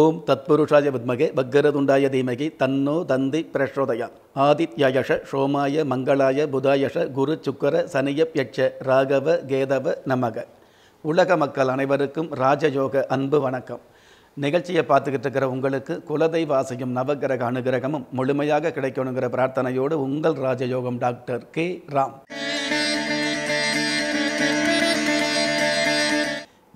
ஓம் தத்புருஷாய வித்மகே பக்கரதுண்டாய தீமகி தன்னோ தந்தி பிரசோதயா ஆதித்யயஷ சோமாய மங்களாய புதாயஷ குரு சுக்கர சனியப்யட்ச ராகவ கேதவ நமக உலக மக்கள் அனைவருக்கும் ராஜயோக அன்பு வணக்கம் நிகழ்ச்சியை பார்த்துக்கிட்டு இருக்கிற உங்களுக்கு குலதெய்வ ஆசையும் நவகிரக அனுகிரகமும் முழுமையாக கிடைக்கணுங்கிற பிரார்த்தனையோடு உங்கள் ராஜயோகம் டாக்டர் கே ராம்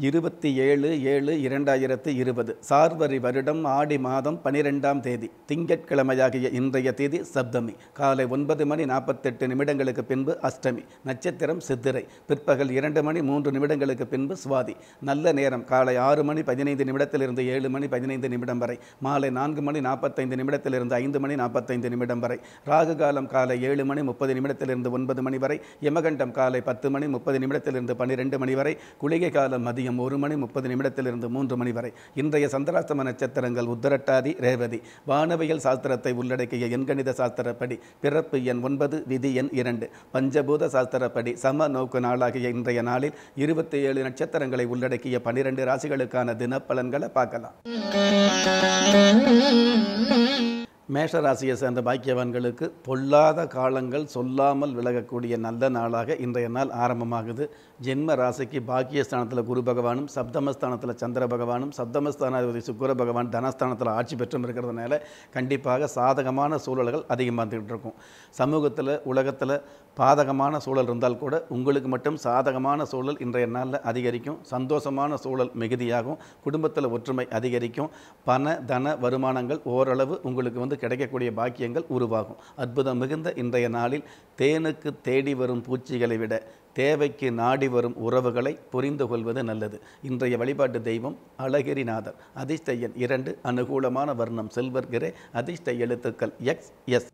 இருபத்தி ஏழு ஏழு இரண்டாயிரத்து இருபது சார்வரி வருடம் ஆடி மாதம் பனிரெண்டாம் தேதி திங்கட்கிழமையாகிய இன்றைய தேதி சப்தமி காலை ஒன்பது மணி நாற்பத்தெட்டு நிமிடங்களுக்கு பின்பு அஷ்டமி நட்சத்திரம் சித்திரை பிற்பகல் இரண்டு மணி மூன்று நிமிடங்களுக்கு பின்பு சுவாதி நல்ல நேரம் காலை ஆறு மணி பதினைந்து நிமிடத்திலிருந்து ஏழு மணி பதினைந்து நிமிடம் வரை மாலை நான்கு மணி நாற்பத்தைந்து நிமிடத்திலிருந்து ஐந்து மணி நாற்பத்தைந்து நிமிடம் வரை ராகு காலம் காலை ஏழு மணி முப்பது நிமிடத்திலிருந்து ஒன்பது மணி வரை யமகண்டம் காலை பத்து மணி முப்பது நிமிடத்திலிருந்து பன்னிரெண்டு மணி வரை குளிகை காலம் மதியம் மதியம் ஒரு மணி முப்பது நிமிடத்திலிருந்து மூன்று மணி வரை இன்றைய சந்திராஸ்தம நட்சத்திரங்கள் உத்தரட்டாதி ரேவதி வானவியல் சாஸ்திரத்தை உள்ளடக்கிய எண்கணித சாஸ்திரப்படி பிறப்பு எண் ஒன்பது விதி எண் இரண்டு பஞ்சபூத சாஸ்திரப்படி சம நோக்கு நாளாகிய இன்றைய நாளில் இருபத்தி ஏழு நட்சத்திரங்களை உள்ளடக்கிய பனிரெண்டு ராசிகளுக்கான தினப்பலன்களை பார்க்கலாம் மேஷராசியை சேர்ந்த பாக்கியவான்களுக்கு பொல்லாத காலங்கள் சொல்லாமல் விலகக்கூடிய நல்ல நாளாக இன்றைய நாள் ஆரம்பமாகுது ஜென்ம ராசிக்கு பாக்கியஸ்தானத்தில் குரு பகவானும் சப்தமஸ்தானத்தில் சந்திர பகவானும் சப்தமஸ்தானாதிபதி சுக்கர பகவான் தனஸ்தானத்தில் ஆட்சி பெற்றும் இருக்கிறதுனால கண்டிப்பாக சாதகமான சூழல்கள் அதிகமாக இருந்துகிட்டு இருக்கும் சமூகத்தில் உலகத்தில் பாதகமான சூழல் இருந்தால் கூட உங்களுக்கு மட்டும் சாதகமான சூழல் இன்றைய நாளில் அதிகரிக்கும் சந்தோஷமான சூழல் மிகுதியாகும் குடும்பத்தில் ஒற்றுமை அதிகரிக்கும் பண தன வருமானங்கள் ஓரளவு உங்களுக்கு வந்து கிடைக்கக்கூடிய பாக்கியங்கள் உருவாகும் அற்புதம் மிகுந்த இன்றைய நாளில் தேனுக்கு தேடி வரும் பூச்சிகளை விட தேவைக்கு நாடி வரும் உறவுகளை புரிந்து கொள்வது நல்லது இன்றைய வழிபாட்டு தெய்வம் அழகிரிநாதர் அதிர்ஷ்டையன் இரண்டு அனுகூலமான வர்ணம் செல்வர் கிரே அதிர்ஷ்ட எழுத்துக்கள் எக்ஸ் எஸ்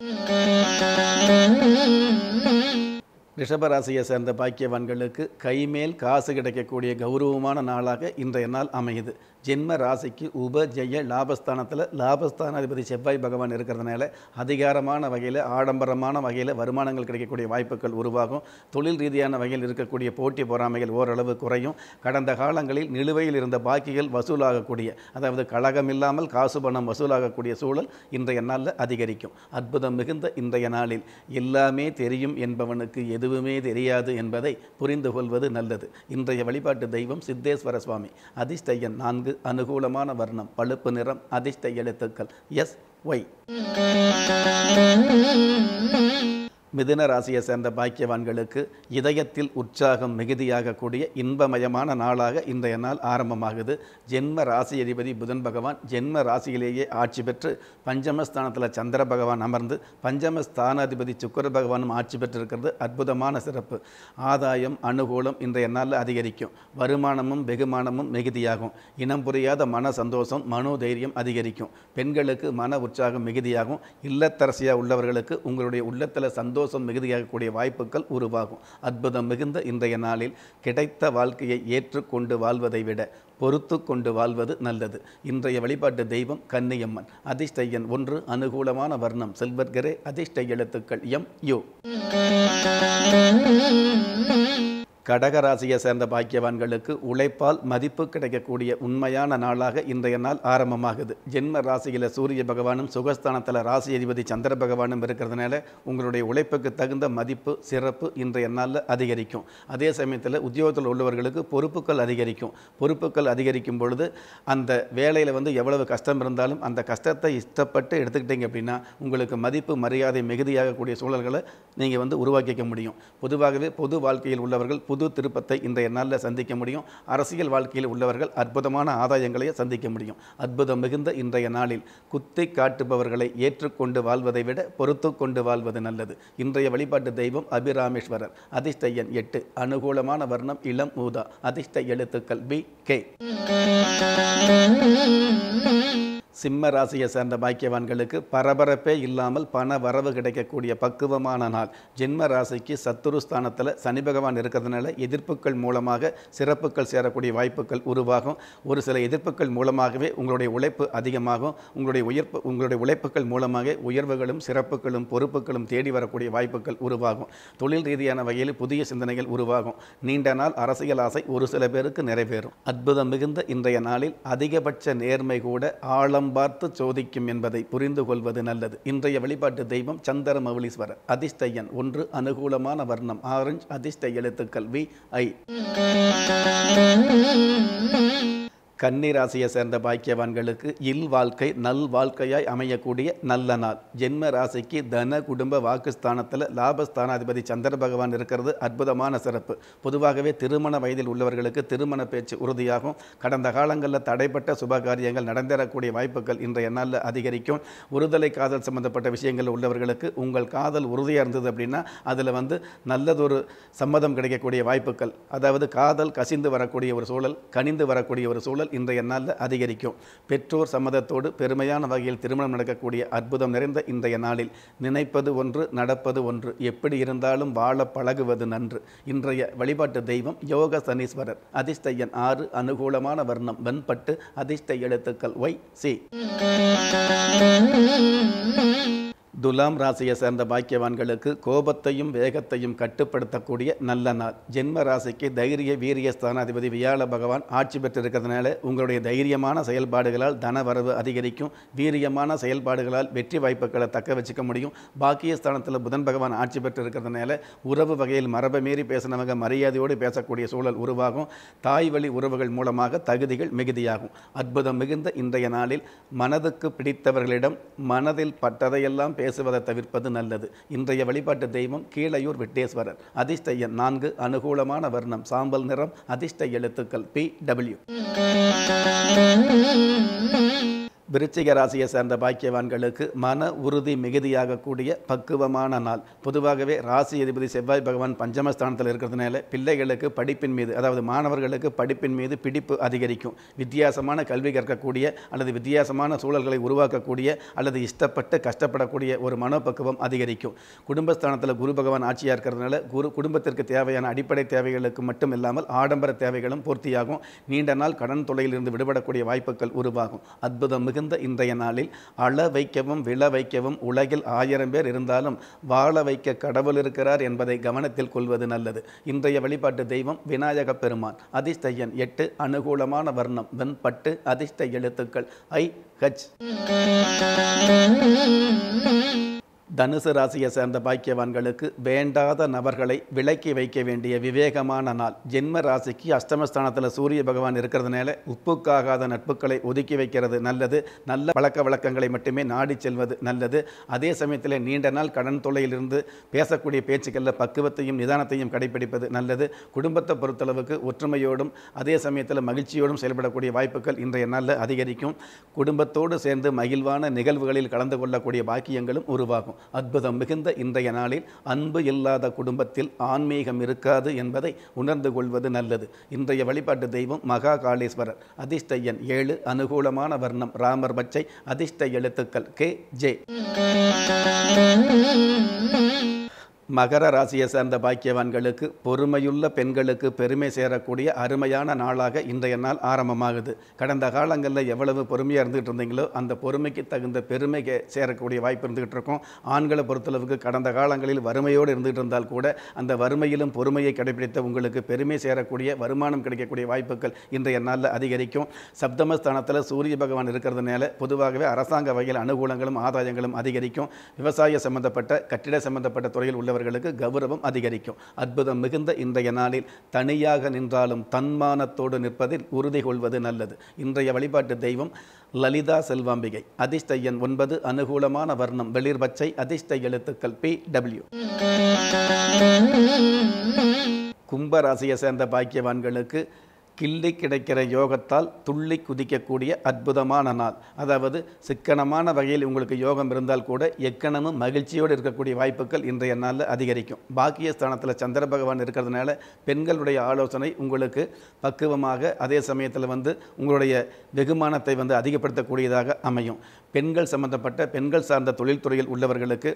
ரிஷபராசியை சேர்ந்த பாக்கியவான்களுக்கு கைமேல் காசு கிடைக்கக்கூடிய கௌரவமான நாளாக இன்றைய நாள் அமையுது ஜென்ம ராசிக்கு உப ஜெய லாபஸ்தானத்தில் லாபஸ்தான அதிபதி செவ்வாய் பகவான் இருக்கிறதுனால அதிகாரமான வகையில் ஆடம்பரமான வகையில் வருமானங்கள் கிடைக்கக்கூடிய வாய்ப்புகள் உருவாகும் தொழில் ரீதியான வகையில் இருக்கக்கூடிய போட்டி பொறாமைகள் ஓரளவு குறையும் கடந்த காலங்களில் நிலுவையில் இருந்த பாக்கிகள் வசூலாகக்கூடிய அதாவது கழகம் இல்லாமல் காசு பணம் வசூலாகக்கூடிய சூழல் இன்றைய நாளில் அதிகரிக்கும் அற்புதம் மிகுந்த இன்றைய நாளில் எல்லாமே தெரியும் என்பவனுக்கு எதுவுமே தெரியாது என்பதை புரிந்து கொள்வது நல்லது இன்றைய வழிபாட்டு தெய்வம் சித்தேஸ்வர சுவாமி அதிஷ்டையன் நான்கு அனுகூலமான வர்ணம் பழுப்பு நிறம் அதிர்ஷ்ட எழுத்துக்கள் எஸ் ஒய் மிதுன ராசியை சேர்ந்த பாக்கியவான்களுக்கு இதயத்தில் உற்சாகம் மிகுதியாகக்கூடிய இன்பமயமான நாளாக இன்றைய நாள் ஆரம்பமாகுது ஜென்ம ராசி அதிபதி புதன் பகவான் ஜென்ம ராசியிலேயே ஆட்சி பெற்று பஞ்சமஸ்தானத்தில் சந்திர பகவான் அமர்ந்து பஞ்சமஸ்தானாதிபதி சுக்கர பகவானும் ஆட்சி பெற்றிருக்கிறது அற்புதமான சிறப்பு ஆதாயம் அனுகூலம் இன்றைய நாளில் அதிகரிக்கும் வருமானமும் வெகுமானமும் மிகுதியாகும் இனம் புரியாத மன சந்தோஷம் மனோதைரியம் அதிகரிக்கும் பெண்களுக்கு மன உற்சாகம் மிகுதியாகும் இல்லத்தரசியாக உள்ளவர்களுக்கு உங்களுடைய உள்ளத்தில் சந்தோஷம் சந்தோஷம் மிகுதியாகக்கூடிய வாய்ப்புகள் உருவாகும் அற்புதம் மிகுந்த இன்றைய நாளில் கிடைத்த வாழ்க்கையை ஏற்றுக்கொண்டு வாழ்வதை விட பொறுத்து கொண்டு வாழ்வது நல்லது இன்றைய வழிபாட்டு தெய்வம் கன்னியம்மன் அதிர்ஷ்டையன் ஒன்று அனுகூலமான வர்ணம் செல்வர்கரே அதிர்ஷ்ட எழுத்துக்கள் எம் யோ கடகராசியை சேர்ந்த பாக்கியவான்களுக்கு உழைப்பால் மதிப்பு கிடைக்கக்கூடிய உண்மையான நாளாக இன்றைய நாள் ஆரம்பமாகுது ஜென்ம ராசியில் சூரிய பகவானும் சுகஸ்தானத்தில் ராசி அதிபதி சந்திர பகவானும் இருக்கிறதுனால உங்களுடைய உழைப்புக்கு தகுந்த மதிப்பு சிறப்பு இன்றைய நாளில் அதிகரிக்கும் அதே சமயத்தில் உத்தியோகத்தில் உள்ளவர்களுக்கு பொறுப்புகள் அதிகரிக்கும் பொறுப்புகள் அதிகரிக்கும் பொழுது அந்த வேலையில் வந்து எவ்வளவு கஷ்டம் இருந்தாலும் அந்த கஷ்டத்தை இஷ்டப்பட்டு எடுத்துக்கிட்டீங்க அப்படின்னா உங்களுக்கு மதிப்பு மரியாதை மிகுதியாகக்கூடிய சூழல்களை நீங்கள் வந்து உருவாக்கிக்க முடியும் பொதுவாகவே பொது வாழ்க்கையில் உள்ளவர்கள் புது திருப்பத்தை இன்றைய நாளில் சந்திக்க முடியும் அரசியல் வாழ்க்கையில் உள்ளவர்கள் அற்புதமான ஆதாயங்களை சந்திக்க முடியும் அற்புதம் மிகுந்த இன்றைய நாளில் குத்தை காட்டுபவர்களை ஏற்றுக்கொண்டு வாழ்வதை விட பொறுத்து கொண்டு வாழ்வது நல்லது இன்றைய வழிபாட்டு தெய்வம் அபிராமேஸ்வரர் அதிர்ஷ்ட எண் எட்டு அனுகூலமான வர்ணம் இளம் ஊதா அதிர்ஷ்ட எழுத்துக்கள் பி கே சிம்ம ராசியை சேர்ந்த பாக்கியவான்களுக்கு பரபரப்பே இல்லாமல் பண வரவு கிடைக்கக்கூடிய பக்குவமான நாள் ஜென்ம ராசிக்கு சத்துருஸ்தானத்தில் சனி பகவான் இருக்கிறதுனால எதிர்ப்புகள் மூலமாக சிறப்புகள் சேரக்கூடிய வாய்ப்புகள் உருவாகும் ஒரு சில எதிர்ப்புகள் மூலமாகவே உங்களுடைய உழைப்பு அதிகமாகும் உங்களுடைய உயர்ப்பு உங்களுடைய உழைப்புகள் மூலமாக உயர்வுகளும் சிறப்புகளும் பொறுப்புகளும் தேடி வரக்கூடிய வாய்ப்புகள் உருவாகும் தொழில் ரீதியான வகையில் புதிய சிந்தனைகள் உருவாகும் நீண்ட நாள் அரசியல் ஆசை ஒரு சில பேருக்கு நிறைவேறும் அற்புதம் மிகுந்த இன்றைய நாளில் அதிகபட்ச நேர்மை கூட ஆழம் காலம் பார்த்து சோதிக்கும் என்பதை புரிந்து கொள்வது நல்லது இன்றைய வழிபாட்டு தெய்வம் சந்திர மௌலீஸ்வரர் அதிர்ஷ்ட ஒன்று அனுகூலமான வர்ணம் ஆரஞ்சு அதிர்ஷ்ட எழுத்துக்கள் வி ஐ கன்னிராசியை சேர்ந்த பாக்கியவான்களுக்கு இல் வாழ்க்கை நல் வாழ்க்கையாய் அமையக்கூடிய நல்ல நாள் ஜென்ம ராசிக்கு தன குடும்ப வாக்குஸ்தானத்தில் லாபஸ்தானாதிபதி சந்திர பகவான் இருக்கிறது அற்புதமான சிறப்பு பொதுவாகவே திருமண வயதில் உள்ளவர்களுக்கு திருமண பேச்சு உறுதியாகும் கடந்த காலங்களில் தடைப்பட்ட சுப காரியங்கள் நடந்தேறக்கூடிய வாய்ப்புகள் இன்றைய நாளில் அதிகரிக்கும் ஒருதலை காதல் சம்பந்தப்பட்ட விஷயங்கள் உள்ளவர்களுக்கு உங்கள் காதல் உறுதியாக இருந்தது அப்படின்னா அதில் வந்து நல்லதொரு சம்மதம் கிடைக்கக்கூடிய வாய்ப்புகள் அதாவது காதல் கசிந்து வரக்கூடிய ஒரு சூழல் கனிந்து வரக்கூடிய ஒரு சூழல் மாற்றங்கள் இன்றைய நாளில் அதிகரிக்கும் பெற்றோர் சம்மதத்தோடு பெருமையான வகையில் திருமணம் நடக்கக்கூடிய அற்புதம் நிறைந்த இன்றைய நாளில் நினைப்பது ஒன்று நடப்பது ஒன்று எப்படி இருந்தாலும் வாழ பழகுவது நன்று இன்றைய வழிபாட்டு தெய்வம் யோக சனீஸ்வரர் அதிர்ஷ்டையன் ஆறு அனுகூலமான வர்ணம் வெண்பட்டு அதிர்ஷ்ட எழுத்துக்கள் ஒய் சி துலாம் ராசியை சேர்ந்த பாக்கியவான்களுக்கு கோபத்தையும் வேகத்தையும் கட்டுப்படுத்தக்கூடிய நல்ல நாள் ஜென்ம ராசிக்கு தைரிய வீரிய ஸ்தானாதிபதி வியாழ பகவான் ஆட்சி பெற்றிருக்கிறதுனால உங்களுடைய தைரியமான செயல்பாடுகளால் தன வரவு அதிகரிக்கும் வீரியமான செயல்பாடுகளால் வெற்றி வாய்ப்புகளை தக்க வச்சுக்க முடியும் பாக்கிய ஸ்தானத்தில் புதன் பகவான் ஆட்சி பெற்றிருக்கிறதுனால உறவு வகையில் மரபை மீறி பேசினவங்க மரியாதையோடு பேசக்கூடிய சூழல் உருவாகும் தாய் வழி உறவுகள் மூலமாக தகுதிகள் மிகுதியாகும் அற்புதம் மிகுந்த இன்றைய நாளில் மனதுக்கு பிடித்தவர்களிடம் மனதில் பட்டதையெல்லாம் பேசுவதை தவிர்ப்பது நல்லது இன்றைய வழிபாட்டு தெய்வம் கீழையூர் விட்டேஸ்வரர் அதிர்ஷ்ட எண் நான்கு அனுகூலமான வர்ணம் சாம்பல் நிறம் அதிர்ஷ்ட எழுத்துக்கள் பி டபிள்யூ விருச்சிக ராசியை சேர்ந்த பாக்கியவான்களுக்கு மன உறுதி மிகுதியாகக்கூடிய பக்குவமான நாள் பொதுவாகவே ராசி அதிபதி செவ்வாய் பகவான் பஞ்சமஸ்தானத்தில் இருக்கிறதுனால பிள்ளைகளுக்கு படிப்பின் மீது அதாவது மாணவர்களுக்கு படிப்பின் மீது பிடிப்பு அதிகரிக்கும் வித்தியாசமான கல்வி கற்கக்கூடிய அல்லது வித்தியாசமான சூழல்களை உருவாக்கக்கூடிய அல்லது இஷ்டப்பட்டு கஷ்டப்படக்கூடிய ஒரு மனோபக்குவம் அதிகரிக்கும் குடும்பஸ்தானத்தில் குரு பகவான் ஆட்சியாக இருக்கிறதுனால குரு குடும்பத்திற்கு தேவையான அடிப்படை தேவைகளுக்கு மட்டும் இல்லாமல் ஆடம்பர தேவைகளும் பூர்த்தியாகும் நீண்ட நாள் கடன் தொலையிலிருந்து விடுபடக்கூடிய வாய்ப்புகள் உருவாகும் அற்புதம் மிகுந்த இன்றைய நாளில் அள வைக்கவும் விள வைக்கவும் உலகில் ஆயிரம் பேர் இருந்தாலும் வாழ வைக்க கடவுள் இருக்கிறார் என்பதை கவனத்தில் கொள்வது நல்லது இன்றைய வழிபாட்டு தெய்வம் விநாயக பெருமான் அதிர்ஷ்டையன் எட்டு அனுகூலமான வர்ணம் வெண்பட்டு அதிர்ஷ்ட எழுத்துக்கள் ஐ ஹச் தனுசு ராசியை சேர்ந்த பாக்கியவான்களுக்கு வேண்டாத நபர்களை விலக்கி வைக்க வேண்டிய விவேகமான நாள் ஜென்ம ராசிக்கு அஷ்டமஸ்தானத்தில் சூரிய பகவான் இருக்கிறதுனால உப்புக்காகாத நட்புகளை ஒதுக்கி வைக்கிறது நல்லது நல்ல பழக்க வழக்கங்களை மட்டுமே நாடி செல்வது நல்லது அதே சமயத்தில் நீண்ட நாள் கடன் தொலையிலிருந்து பேசக்கூடிய பேச்சுக்களில் பக்குவத்தையும் நிதானத்தையும் கடைபிடிப்பது நல்லது குடும்பத்தை பொறுத்தளவுக்கு ஒற்றுமையோடும் அதே சமயத்தில் மகிழ்ச்சியோடும் செயல்படக்கூடிய வாய்ப்புகள் இன்றைய நாளில் அதிகரிக்கும் குடும்பத்தோடு சேர்ந்து மகிழ்வான நிகழ்வுகளில் கலந்து கொள்ளக்கூடிய பாக்கியங்களும் உருவாகும் அற்புதம் மிகுந்த இன்றைய நாளில் அன்பு இல்லாத குடும்பத்தில் ஆன்மீகம் இருக்காது என்பதை உணர்ந்து கொள்வது நல்லது இன்றைய வழிபாட்டு தெய்வம் மகா காளீஸ்வரர் அதிர்ஷ்ட ஏழு அனுகூலமான வர்ணம் ராமர் பச்சை அதிர்ஷ்ட எழுத்துக்கள் கே ஜே மகர ராசியை சேர்ந்த பாக்கியவான்களுக்கு பொறுமையுள்ள பெண்களுக்கு பெருமை சேரக்கூடிய அருமையான நாளாக இன்றைய நாள் ஆரம்பமாகுது கடந்த காலங்களில் எவ்வளவு பொறுமையாக இருந்துகிட்டு இருந்தீங்களோ அந்த பொறுமைக்கு தகுந்த பெருமை சேரக்கூடிய வாய்ப்பு இருந்துகிட்டு இருக்கும் ஆண்களை பொறுத்தளவுக்கு கடந்த காலங்களில் வறுமையோடு இருந்துகிட்டு இருந்தால் கூட அந்த வறுமையிலும் பொறுமையை கடைபிடித்த உங்களுக்கு பெருமை சேரக்கூடிய வருமானம் கிடைக்கக்கூடிய வாய்ப்புகள் இன்றைய நாளில் அதிகரிக்கும் சப்தமஸ்தானத்தில் சூரிய பகவான் இருக்கிறதுனால பொதுவாகவே அரசாங்க வகையில் அனுகூலங்களும் ஆதாயங்களும் அதிகரிக்கும் விவசாய சம்பந்தப்பட்ட கட்டிட சம்பந்தப்பட்ட துறையில் உள்ள அவர்களுக்கு கௌரவம் அதிகரிக்கும் அற்புதம் மிகுந்த இன்றைய நாளில் தனியாக நின்றாலும் தன்மானத்தோடு நிற்பதில் உறுதி கொள்வது நல்லது இன்றைய வழிபாட்டு தெய்வம் லலிதா செல்வாம்பிகை அதிர்ஷ்ட எண் ஒன்பது அனுகூலமான வர்ணம் வெளிர் பச்சை அதிர்ஷ்ட எழுத்துக்கள் பி டபிள்யூ கும்பராசியை சேர்ந்த பாக்கியவான்களுக்கு கிள்ளி கிடைக்கிற யோகத்தால் துள்ளி குதிக்கக்கூடிய அற்புதமான நாள் அதாவது சிக்கனமான வகையில் உங்களுக்கு யோகம் இருந்தால் கூட எக்கனமும் மகிழ்ச்சியோடு இருக்கக்கூடிய வாய்ப்புகள் இன்றைய நாளில் அதிகரிக்கும் பாக்கிய ஸ்தானத்தில் சந்திர பகவான் இருக்கிறதுனால பெண்களுடைய ஆலோசனை உங்களுக்கு பக்குவமாக அதே சமயத்தில் வந்து உங்களுடைய வெகுமானத்தை வந்து அதிகப்படுத்தக்கூடியதாக அமையும் பெண்கள் சம்பந்தப்பட்ட பெண்கள் சார்ந்த தொழில்துறையில் உள்ளவர்களுக்கு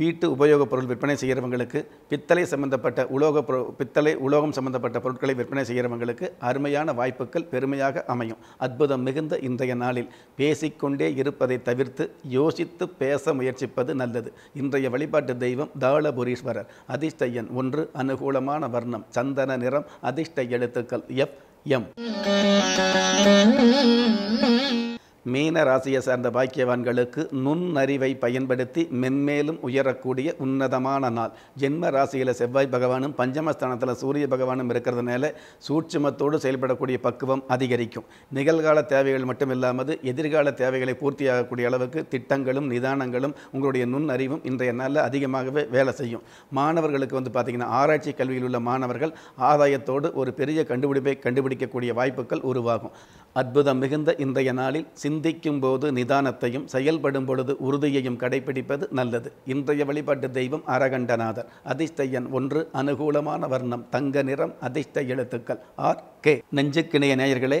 வீட்டு உபயோகப் பொருள் விற்பனை செய்கிறவங்களுக்கு பித்தளை சம்பந்தப்பட்ட உலோக பித்தளை உலோகம் சம்பந்தப்பட்ட பொருட்களை விற்பனை செய்கிறவங்களுக்கு அருமையான வாய்ப்புகள் பெருமையாக அமையும் அற்புதம் மிகுந்த இன்றைய நாளில் பேசிக்கொண்டே இருப்பதை தவிர்த்து யோசித்து பேச முயற்சிப்பது நல்லது இன்றைய வழிபாட்டு தெய்வம் தாளபுரீஸ்வரர் அதிர்ஷ்டையன் ஒன்று அனுகூலமான வர்ணம் சந்தன நிறம் அதிர்ஷ்ட எழுத்துக்கள் எஃப் எம் மீன ராசியை சார்ந்த பாக்கியவான்களுக்கு நுண்ணறிவை பயன்படுத்தி மென்மேலும் உயரக்கூடிய உன்னதமான நாள் ஜென்ம ராசியில் செவ்வாய் பகவானும் பஞ்சமஸ்தானத்தில் சூரிய பகவானும் இருக்கிறதுனால சூட்சுமத்தோடு செயல்படக்கூடிய பக்குவம் அதிகரிக்கும் நிகழ்கால தேவைகள் மட்டும் இல்லாமல் எதிர்கால தேவைகளை பூர்த்தியாகக்கூடிய அளவுக்கு திட்டங்களும் நிதானங்களும் உங்களுடைய நுண்ணறிவும் இன்றைய நாளில் அதிகமாகவே வேலை செய்யும் மாணவர்களுக்கு வந்து பார்த்திங்கன்னா ஆராய்ச்சி கல்வியில் உள்ள மாணவர்கள் ஆதாயத்தோடு ஒரு பெரிய கண்டுபிடிப்பை கண்டுபிடிக்கக்கூடிய வாய்ப்புகள் உருவாகும் அற்புதம் மிகுந்த இன்றைய நாளில் சிந்திக்கும் போது நிதானத்தையும் செயல்படும் பொழுது உறுதியையும் கடைபிடிப்பது நல்லது இன்றைய வழிபாட்டு தெய்வம் அரகண்டநாதர் அதிர்ஷ்டையன் ஒன்று அனுகூலமான வர்ணம் தங்க நிறம் அதிர்ஷ்ட எழுத்துக்கள் ஆர் கே நெஞ்சுக்கிணைய நேயர்களே